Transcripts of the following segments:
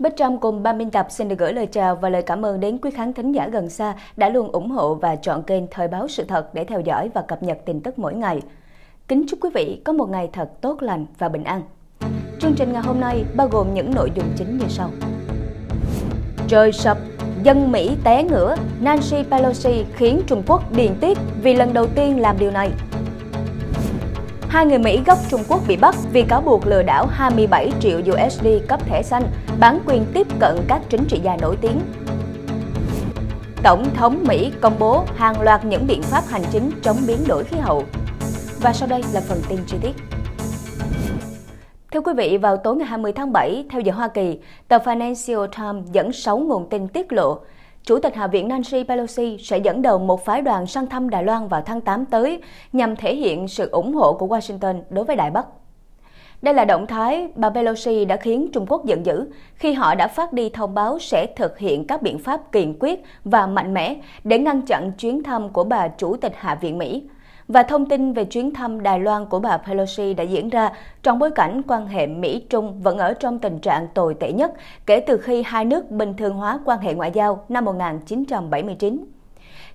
Bích Trâm cùng Ba Minh Tập xin được gửi lời chào và lời cảm ơn đến quý khán thính giả gần xa đã luôn ủng hộ và chọn kênh Thời báo sự thật để theo dõi và cập nhật tin tức mỗi ngày. Kính chúc quý vị có một ngày thật tốt lành và bình an. Chương trình ngày hôm nay bao gồm những nội dung chính như sau. Trời sập, dân Mỹ té ngửa, Nancy Pelosi khiến Trung Quốc điền tiết vì lần đầu tiên làm điều này. Hai người Mỹ gốc Trung Quốc bị bắt vì cáo buộc lừa đảo 27 triệu USD cấp thẻ xanh, bán quyền tiếp cận các chính trị gia nổi tiếng. Tổng thống Mỹ công bố hàng loạt những biện pháp hành chính chống biến đổi khí hậu. Và sau đây là phần tin chi tiết. Thưa quý vị, vào tối ngày 20 tháng 7, theo giờ Hoa Kỳ, tờ Financial Times dẫn 6 nguồn tin tiết lộ Chủ tịch Hạ viện Nancy Pelosi sẽ dẫn đầu một phái đoàn sang thăm Đài Loan vào tháng 8 tới nhằm thể hiện sự ủng hộ của Washington đối với Đài Bắc. Đây là động thái bà Pelosi đã khiến Trung Quốc giận dữ khi họ đã phát đi thông báo sẽ thực hiện các biện pháp kiên quyết và mạnh mẽ để ngăn chặn chuyến thăm của bà Chủ tịch Hạ viện Mỹ và thông tin về chuyến thăm Đài Loan của bà Pelosi đã diễn ra trong bối cảnh quan hệ Mỹ-Trung vẫn ở trong tình trạng tồi tệ nhất kể từ khi hai nước bình thường hóa quan hệ ngoại giao năm 1979.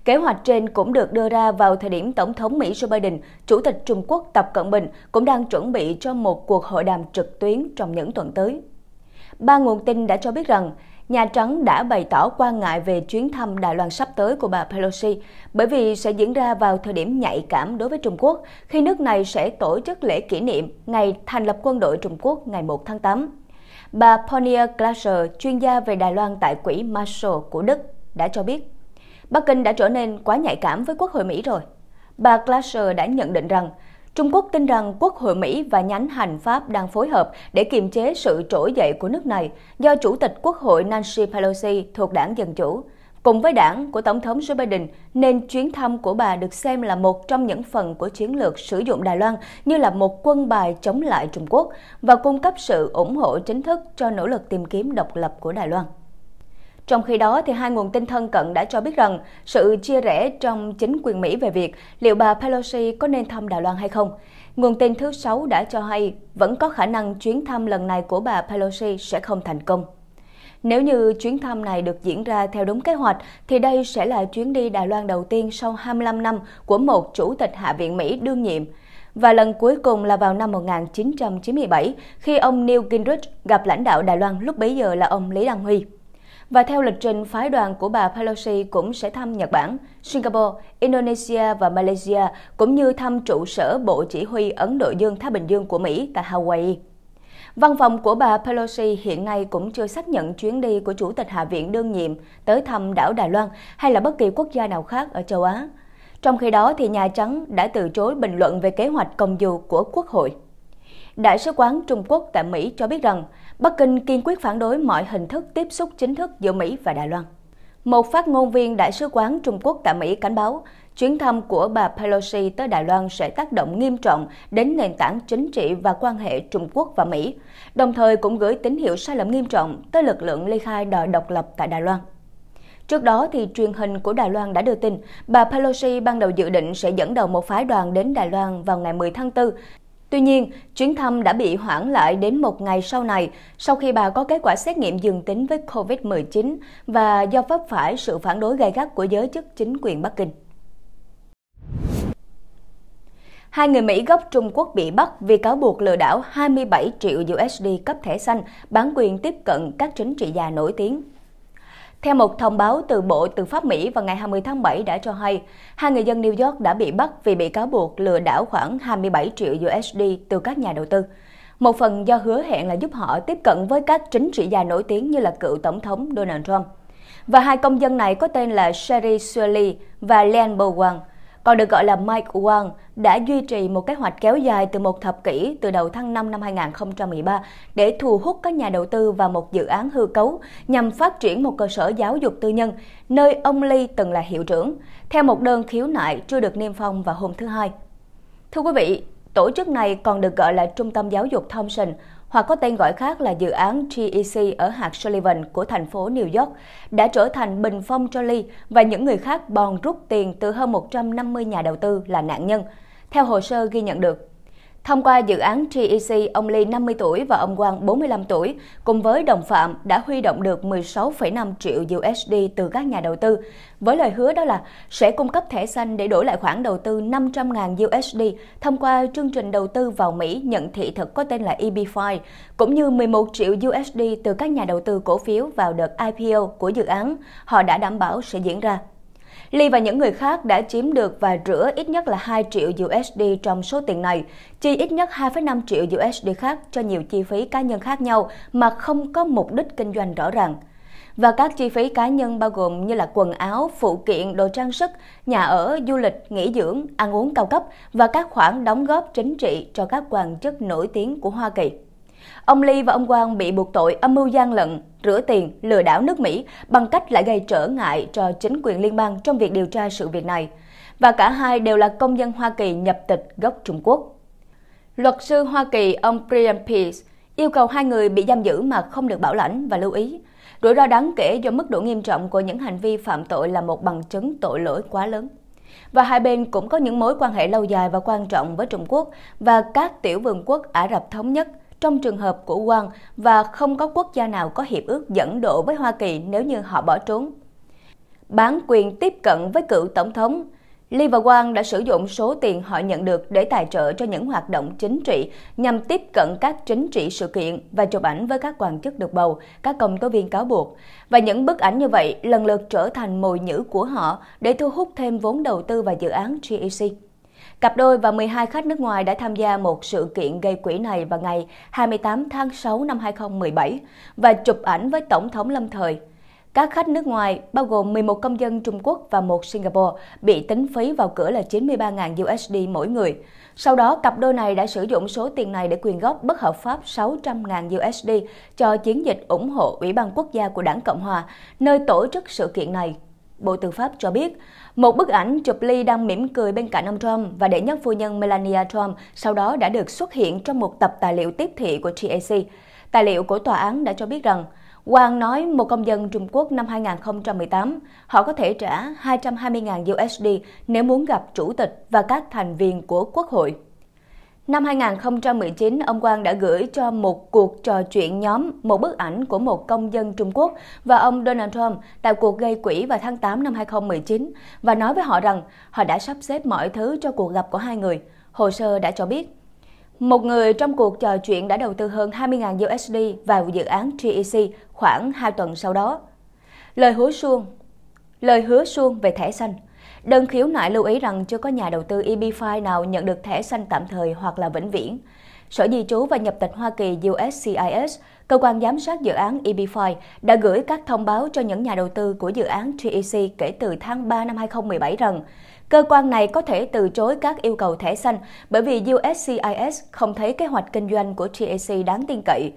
Kế hoạch trên cũng được đưa ra vào thời điểm Tổng thống Mỹ Joe Biden, Chủ tịch Trung Quốc Tập Cận Bình cũng đang chuẩn bị cho một cuộc hội đàm trực tuyến trong những tuần tới. Ba nguồn tin đã cho biết rằng Nhà Trắng đã bày tỏ quan ngại về chuyến thăm Đài Loan sắp tới của bà Pelosi bởi vì sẽ diễn ra vào thời điểm nhạy cảm đối với Trung Quốc khi nước này sẽ tổ chức lễ kỷ niệm ngày thành lập quân đội Trung Quốc ngày 1 tháng 8. Bà Ponia Glaser, chuyên gia về Đài Loan tại Quỹ Marshall của Đức, đã cho biết Bắc Kinh đã trở nên quá nhạy cảm với Quốc hội Mỹ rồi. Bà Glaser đã nhận định rằng Trung Quốc tin rằng Quốc hội Mỹ và nhánh hành pháp đang phối hợp để kiềm chế sự trỗi dậy của nước này do Chủ tịch Quốc hội Nancy Pelosi thuộc đảng Dân Chủ. Cùng với đảng của Tổng thống Joe Biden, nên chuyến thăm của bà được xem là một trong những phần của chiến lược sử dụng Đài Loan như là một quân bài chống lại Trung Quốc và cung cấp sự ủng hộ chính thức cho nỗ lực tìm kiếm độc lập của Đài Loan. Trong khi đó, thì hai nguồn tin thân cận đã cho biết rằng sự chia rẽ trong chính quyền Mỹ về việc liệu bà Pelosi có nên thăm Đài Loan hay không. Nguồn tin thứ sáu đã cho hay vẫn có khả năng chuyến thăm lần này của bà Pelosi sẽ không thành công. Nếu như chuyến thăm này được diễn ra theo đúng kế hoạch, thì đây sẽ là chuyến đi Đài Loan đầu tiên sau 25 năm của một Chủ tịch Hạ viện Mỹ đương nhiệm. Và lần cuối cùng là vào năm 1997, khi ông Neil Gingrich gặp lãnh đạo Đài Loan lúc bấy giờ là ông Lý Đăng Huy. Và theo lịch trình, phái đoàn của bà Pelosi cũng sẽ thăm Nhật Bản, Singapore, Indonesia và Malaysia, cũng như thăm trụ sở Bộ Chỉ huy Ấn Độ Dương-Thái Bình Dương của Mỹ tại Hawaii. Văn phòng của bà Pelosi hiện nay cũng chưa xác nhận chuyến đi của Chủ tịch Hạ viện đương nhiệm tới thăm đảo Đài Loan hay là bất kỳ quốc gia nào khác ở châu Á. Trong khi đó, thì Nhà Trắng đã từ chối bình luận về kế hoạch công du của Quốc hội. Đại sứ quán Trung Quốc tại Mỹ cho biết rằng Bắc Kinh kiên quyết phản đối mọi hình thức tiếp xúc chính thức giữa Mỹ và Đài Loan. Một phát ngôn viên Đại sứ quán Trung Quốc tại Mỹ cảnh báo, chuyến thăm của bà Pelosi tới Đài Loan sẽ tác động nghiêm trọng đến nền tảng chính trị và quan hệ Trung Quốc và Mỹ, đồng thời cũng gửi tín hiệu sai lầm nghiêm trọng tới lực lượng ly khai đòi độc lập tại Đài Loan. Trước đó, thì truyền hình của Đài Loan đã đưa tin bà Pelosi ban đầu dự định sẽ dẫn đầu một phái đoàn đến Đài Loan vào ngày 10 tháng 4 Tuy nhiên, chuyến thăm đã bị hoãn lại đến một ngày sau này sau khi bà có kết quả xét nghiệm dương tính với COVID-19 và do vấp phải sự phản đối gay gắt của giới chức chính quyền Bắc Kinh. Hai người Mỹ gốc Trung Quốc bị bắt vì cáo buộc lừa đảo 27 triệu USD cấp thẻ xanh, bán quyền tiếp cận các chính trị gia nổi tiếng. Theo một thông báo từ Bộ Tư pháp Mỹ vào ngày 20 tháng 7 đã cho hay, hai người dân New York đã bị bắt vì bị cáo buộc lừa đảo khoảng 27 triệu USD từ các nhà đầu tư. Một phần do hứa hẹn là giúp họ tiếp cận với các chính trị gia nổi tiếng như là cựu Tổng thống Donald Trump. Và hai công dân này có tên là Sherry Shirley và Len Bowen còn được gọi là Mike Wang, đã duy trì một kế hoạch kéo dài từ một thập kỷ từ đầu tháng 5 năm 2013 để thu hút các nhà đầu tư vào một dự án hư cấu nhằm phát triển một cơ sở giáo dục tư nhân, nơi ông Lee từng là hiệu trưởng, theo một đơn khiếu nại chưa được niêm phong vào hôm thứ Hai. Thưa quý vị, tổ chức này còn được gọi là Trung tâm Giáo dục Thompson, hoặc có tên gọi khác là dự án GEC ở hạt Sullivan của thành phố New York, đã trở thành bình phong cho Lee và những người khác bòn rút tiền từ hơn 150 nhà đầu tư là nạn nhân. Theo hồ sơ ghi nhận được, Thông qua dự án TEC, ông Ly 50 tuổi và ông Quang 45 tuổi cùng với đồng phạm đã huy động được 16,5 triệu USD từ các nhà đầu tư, với lời hứa đó là sẽ cung cấp thẻ xanh để đổi lại khoản đầu tư 500.000 USD thông qua chương trình đầu tư vào Mỹ nhận thị thực có tên là EB5, cũng như 11 triệu USD từ các nhà đầu tư cổ phiếu vào đợt IPO của dự án họ đã đảm bảo sẽ diễn ra Lee và những người khác đã chiếm được và rửa ít nhất là 2 triệu USD trong số tiền này, chi ít nhất 2,5 triệu USD khác cho nhiều chi phí cá nhân khác nhau mà không có mục đích kinh doanh rõ ràng. Và các chi phí cá nhân bao gồm như là quần áo, phụ kiện, đồ trang sức, nhà ở, du lịch, nghỉ dưỡng, ăn uống cao cấp và các khoản đóng góp chính trị cho các quan chức nổi tiếng của Hoa Kỳ. Ông Lee và ông Quang bị buộc tội âm mưu gian lận, rửa tiền, lừa đảo nước Mỹ bằng cách lại gây trở ngại cho chính quyền liên bang trong việc điều tra sự việc này. Và cả hai đều là công dân Hoa Kỳ nhập tịch gốc Trung Quốc. Luật sư Hoa Kỳ ông Brian Peace yêu cầu hai người bị giam giữ mà không được bảo lãnh và lưu ý. Rủi ro đáng kể do mức độ nghiêm trọng của những hành vi phạm tội là một bằng chứng tội lỗi quá lớn. Và hai bên cũng có những mối quan hệ lâu dài và quan trọng với Trung Quốc và các tiểu vương quốc Ả Rập Thống Nhất – trong trường hợp của Wang và không có quốc gia nào có hiệp ước dẫn độ với Hoa Kỳ nếu như họ bỏ trốn. Bán quyền tiếp cận với cựu tổng thống Lee và Wang đã sử dụng số tiền họ nhận được để tài trợ cho những hoạt động chính trị nhằm tiếp cận các chính trị sự kiện và chụp ảnh với các quan chức được bầu, các công tố viên cáo buộc. Và những bức ảnh như vậy lần lượt trở thành mồi nhữ của họ để thu hút thêm vốn đầu tư vào dự án GEC. Cặp đôi và 12 khách nước ngoài đã tham gia một sự kiện gây quỹ này vào ngày 28 tháng 6 năm 2017 và chụp ảnh với Tổng thống lâm thời. Các khách nước ngoài, bao gồm 11 công dân Trung Quốc và một Singapore, bị tính phí vào cửa là 93.000 USD mỗi người. Sau đó, cặp đôi này đã sử dụng số tiền này để quyên góp bất hợp pháp 600.000 USD cho chiến dịch ủng hộ Ủy ban Quốc gia của Đảng Cộng Hòa, nơi tổ chức sự kiện này Bộ Tư pháp cho biết, một bức ảnh chụp ly đang mỉm cười bên cạnh ông Trump và đệ nhất phu nhân Melania Trump sau đó đã được xuất hiện trong một tập tài liệu tiếp thị của TAC. Tài liệu của tòa án đã cho biết rằng, Wang nói một công dân Trung Quốc năm 2018, họ có thể trả 220.000 USD nếu muốn gặp chủ tịch và các thành viên của quốc hội. Năm 2019, ông Quang đã gửi cho một cuộc trò chuyện nhóm một bức ảnh của một công dân Trung Quốc và ông Donald Trump tại cuộc gây quỹ vào tháng 8 năm 2019 và nói với họ rằng họ đã sắp xếp mọi thứ cho cuộc gặp của hai người. Hồ sơ đã cho biết, một người trong cuộc trò chuyện đã đầu tư hơn 20.000 USD vào dự án TEC khoảng 2 tuần sau đó. Lời hứa suông Lời hứa suông về thẻ xanh – Đơn khiếu nại lưu ý rằng chưa có nhà đầu tư EBFI nào nhận được thẻ xanh tạm thời hoặc là vĩnh viễn. Sở Di trú và Nhập tịch Hoa Kỳ USCIS, cơ quan giám sát dự án EBFI, đã gửi các thông báo cho những nhà đầu tư của dự án TEC kể từ tháng 3 năm 2017 rằng cơ quan này có thể từ chối các yêu cầu thẻ xanh bởi vì USCIS không thấy kế hoạch kinh doanh của TEC đáng tin cậy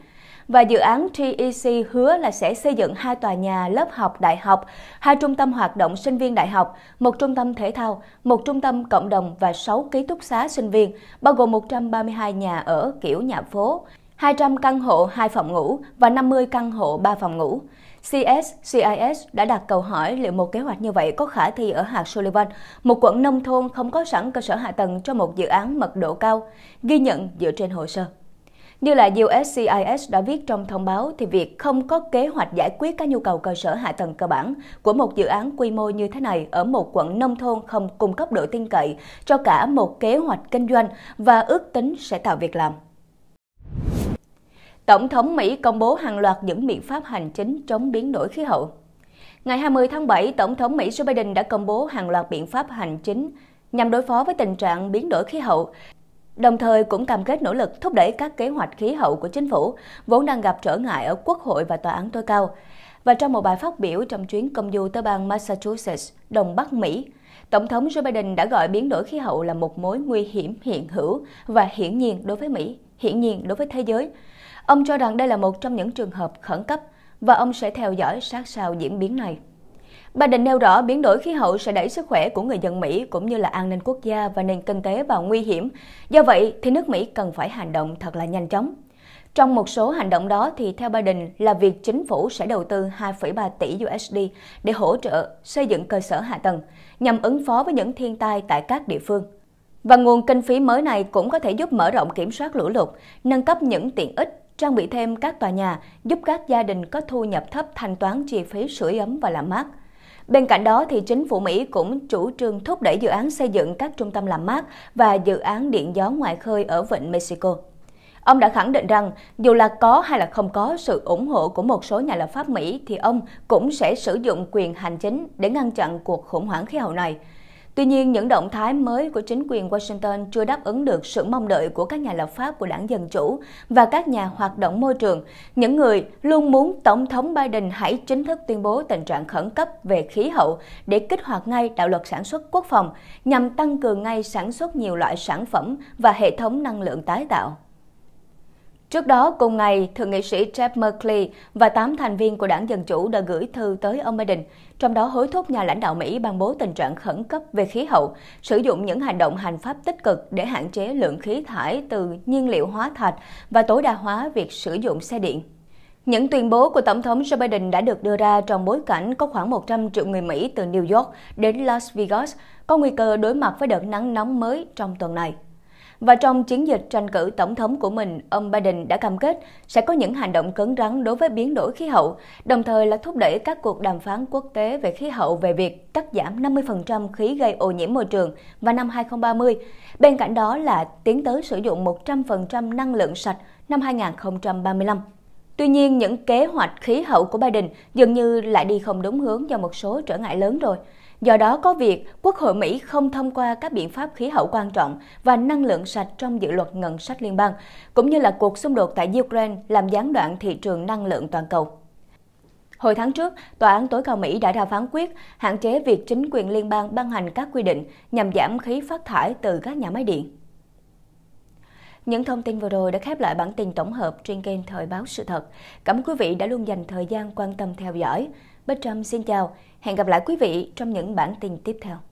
và dự án TEC hứa là sẽ xây dựng hai tòa nhà lớp học đại học, hai trung tâm hoạt động sinh viên đại học, một trung tâm thể thao, một trung tâm cộng đồng và 6 ký túc xá sinh viên, bao gồm 132 nhà ở kiểu nhà phố, 200 căn hộ 2 phòng ngủ và 50 căn hộ 3 phòng ngủ. CS, CIS đã đặt câu hỏi liệu một kế hoạch như vậy có khả thi ở hạt Sullivan, một quận nông thôn không có sẵn cơ sở hạ tầng cho một dự án mật độ cao, ghi nhận dựa trên hồ sơ. Như là USCIS đã viết trong thông báo thì việc không có kế hoạch giải quyết các nhu cầu cơ sở hạ tầng cơ bản của một dự án quy mô như thế này ở một quận nông thôn không cung cấp độ tin cậy cho cả một kế hoạch kinh doanh và ước tính sẽ tạo việc làm. Tổng thống Mỹ công bố hàng loạt những biện pháp hành chính chống biến đổi khí hậu. Ngày 20 tháng 7, Tổng thống Mỹ Joe Biden đã công bố hàng loạt biện pháp hành chính nhằm đối phó với tình trạng biến đổi khí hậu đồng thời cũng cam kết nỗ lực thúc đẩy các kế hoạch khí hậu của chính phủ, vốn đang gặp trở ngại ở Quốc hội và Tòa án tối cao. Và trong một bài phát biểu trong chuyến công du tới bang Massachusetts, Đông Bắc Mỹ, Tổng thống Joe Biden đã gọi biến đổi khí hậu là một mối nguy hiểm hiện hữu và hiển nhiên đối với Mỹ, hiển nhiên đối với thế giới. Ông cho rằng đây là một trong những trường hợp khẩn cấp và ông sẽ theo dõi sát sao diễn biến này. Bà Định nêu rõ biến đổi khí hậu sẽ đẩy sức khỏe của người dân Mỹ cũng như là an ninh quốc gia và nền kinh tế vào nguy hiểm. Do vậy thì nước Mỹ cần phải hành động thật là nhanh chóng. Trong một số hành động đó thì theo Biden là việc chính phủ sẽ đầu tư 2,3 tỷ USD để hỗ trợ xây dựng cơ sở hạ tầng nhằm ứng phó với những thiên tai tại các địa phương. Và nguồn kinh phí mới này cũng có thể giúp mở rộng kiểm soát lũ lụt, nâng cấp những tiện ích, trang bị thêm các tòa nhà, giúp các gia đình có thu nhập thấp thanh toán chi phí sưởi ấm và làm mát. Bên cạnh đó, thì chính phủ Mỹ cũng chủ trương thúc đẩy dự án xây dựng các trung tâm làm mát và dự án điện gió ngoài khơi ở Vịnh Mexico. Ông đã khẳng định rằng, dù là có hay là không có sự ủng hộ của một số nhà lập pháp Mỹ, thì ông cũng sẽ sử dụng quyền hành chính để ngăn chặn cuộc khủng hoảng khí hậu này. Tuy nhiên, những động thái mới của chính quyền Washington chưa đáp ứng được sự mong đợi của các nhà lập pháp của đảng Dân Chủ và các nhà hoạt động môi trường, những người luôn muốn Tổng thống Biden hãy chính thức tuyên bố tình trạng khẩn cấp về khí hậu để kích hoạt ngay đạo luật sản xuất quốc phòng nhằm tăng cường ngay sản xuất nhiều loại sản phẩm và hệ thống năng lượng tái tạo. Trước đó, cùng ngày, Thượng nghị sĩ Jeff Merkley và 8 thành viên của đảng Dân Chủ đã gửi thư tới ông Biden, trong đó hối thúc nhà lãnh đạo Mỹ ban bố tình trạng khẩn cấp về khí hậu, sử dụng những hành động hành pháp tích cực để hạn chế lượng khí thải từ nhiên liệu hóa thạch và tối đa hóa việc sử dụng xe điện. Những tuyên bố của Tổng thống Joe Biden đã được đưa ra trong bối cảnh có khoảng 100 triệu người Mỹ từ New York đến Las Vegas có nguy cơ đối mặt với đợt nắng nóng mới trong tuần này. Và trong chiến dịch tranh cử tổng thống của mình, ông Biden đã cam kết sẽ có những hành động cứng rắn đối với biến đổi khí hậu, đồng thời là thúc đẩy các cuộc đàm phán quốc tế về khí hậu về việc cắt giảm 50% khí gây ô nhiễm môi trường vào năm 2030. Bên cạnh đó là tiến tới sử dụng 100% năng lượng sạch năm 2035. Tuy nhiên, những kế hoạch khí hậu của Biden dường như lại đi không đúng hướng do một số trở ngại lớn rồi. Do đó có việc Quốc hội Mỹ không thông qua các biện pháp khí hậu quan trọng và năng lượng sạch trong dự luật ngân sách liên bang, cũng như là cuộc xung đột tại Ukraine làm gián đoạn thị trường năng lượng toàn cầu. Hồi tháng trước, Tòa án tối cao Mỹ đã ra phán quyết hạn chế việc chính quyền liên bang ban hành các quy định nhằm giảm khí phát thải từ các nhà máy điện. Những thông tin vừa rồi đã khép lại bản tin tổng hợp trên kênh Thời báo sự thật. Cảm ơn quý vị đã luôn dành thời gian quan tâm theo dõi. Bích Trâm xin chào, hẹn gặp lại quý vị trong những bản tin tiếp theo.